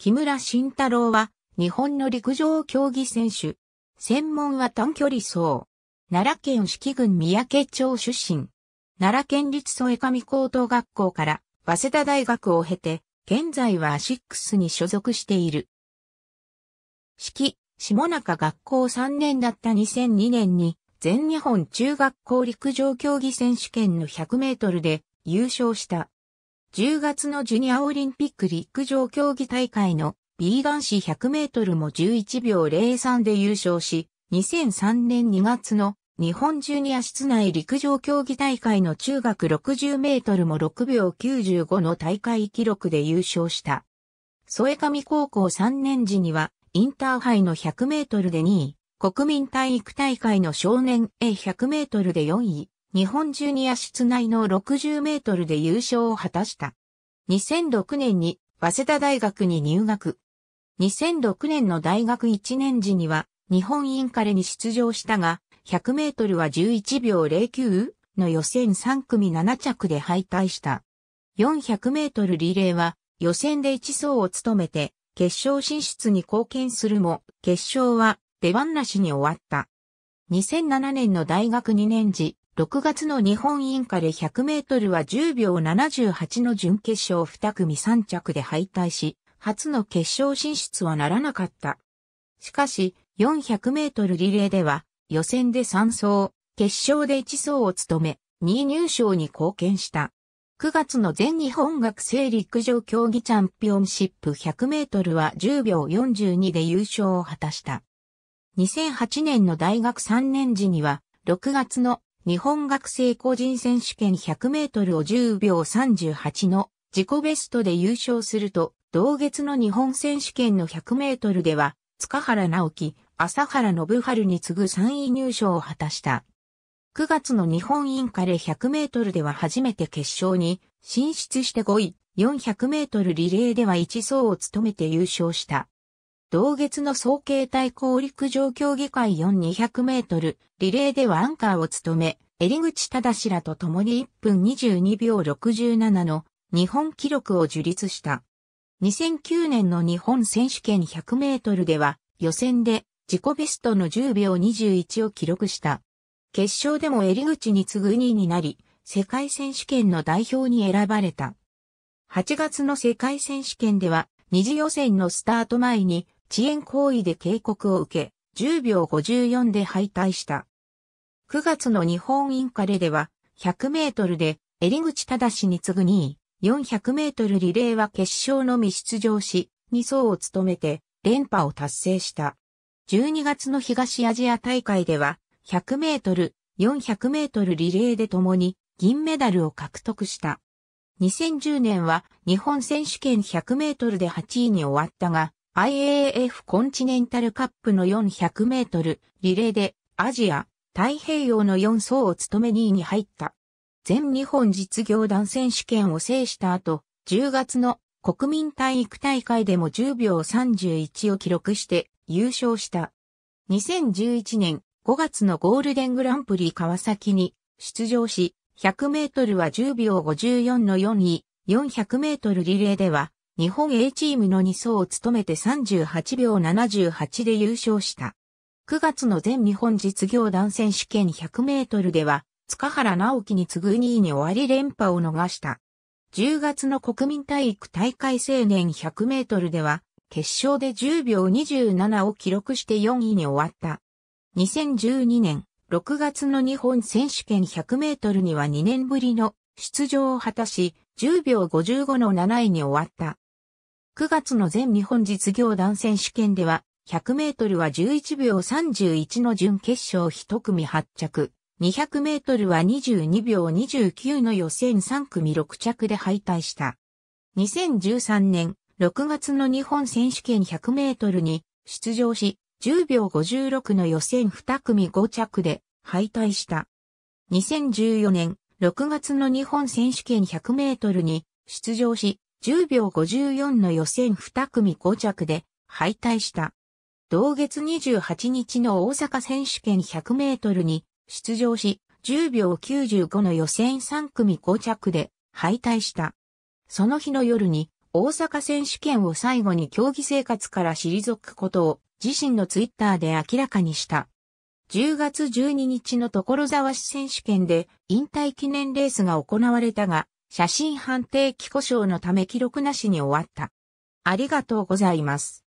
木村慎太郎は、日本の陸上競技選手。専門は短距離走。奈良県四季郡三宅町出身。奈良県立添上高等学校から、早稲田大学を経て、現在はアシックスに所属している。四季、下中学校3年だった2002年に、全日本中学校陸上競技選手権の100メートルで優勝した。10月のジュニアオリンピック陸上競技大会の B 男子100メートルも11秒03で優勝し、2003年2月の日本ジュニア室内陸上競技大会の中学60メートルも6秒95の大会記録で優勝した。添上高校3年時には、インターハイの100メートルで2位、国民体育大会の少年 A100 メートルで4位、日本ジュニア室内の60メートルで優勝を果たした。2006年に早稲田大学に入学。2006年の大学1年時には日本インカレに出場したが、100メートルは11秒09の予選3組7着で敗退した。400メートルリレーは予選で1走を務めて決勝進出に貢献するも、決勝は出番なしに終わった。2007年の大学2年時、6月の日本インカレ100メートルは10秒78の準決勝2組3着で敗退し、初の決勝進出はならなかった。しかし、400メートルリレーでは、予選で3走、決勝で1走を務め、2位入賞に貢献した。9月の全日本学生陸上競技チャンピオンシップ100メートルは10秒42で優勝を果たした。2008年の大学3年時には、6月の日本学生個人選手権100メートルを10秒38の自己ベストで優勝すると、同月の日本選手権の100メートルでは、塚原直樹、朝原信春に次ぐ3位入賞を果たした。9月の日本インカレ100メートルでは初めて決勝に進出して5位、400メートルリレーでは1走を務めて優勝した。同月の総計対抗陸上競技会4200メートルリレーではアンカーを務め、襟口正らと共に1分22秒67の日本記録を樹立した。2009年の日本選手権100メートルでは予選で自己ベストの10秒21を記録した。決勝でも襟口に次ぐ2位になり、世界選手権の代表に選ばれた。8月の世界選手権では、二次予選のスタート前に遅延行為で警告を受け、10秒54で敗退した。9月の日本インカレでは、100メートルで、襟口正に次ぐ2位、400メートルリレーは決勝のみ出場し、2走を務めて、連覇を達成した。12月の東アジア大会では、100メートル、400メートルリレーで共に銀メダルを獲得した。2010年は日本選手権100メートルで8位に終わったが、IAF コンチネンタルカップの400メートルリレーでアジア、太平洋の4層を務め2位に入った。全日本実業団選手権を制した後、10月の国民体育大会でも10秒31を記録して優勝した。2011年5月のゴールデングランプリ川崎に出場し、100メートルは10秒54の4位、400メートルリレーでは日本 A チームの2走を務めて38秒78で優勝した。9月の全日本実業団選手権100メートルでは、塚原直樹に次ぐ2位に終わり連覇を逃した。10月の国民体育大会青年100メートルでは、決勝で10秒27を記録して4位に終わった。2012年6月の日本選手権100メートルには2年ぶりの出場を果たし、10秒55の7位に終わった。9月の全日本実業団選手権では、100メートルは11秒31の準決勝1組8着、200メートルは22秒29の予選3組6着で敗退した。2013年6月の日本選手権100メートルに出場し、10秒56の予選2組5着で敗退した。2014年6月の日本選手権100メートルに出場し、10秒54の予選2組5着で敗退した。同月28日の大阪選手権100メートルに出場し、10秒95の予選3組5着で敗退した。その日の夜に大阪選手権を最後に競技生活から退くことを自身のツイッターで明らかにした。10月12日の所沢市選手権で引退記念レースが行われたが、写真判定機故障のため記録なしに終わった。ありがとうございます。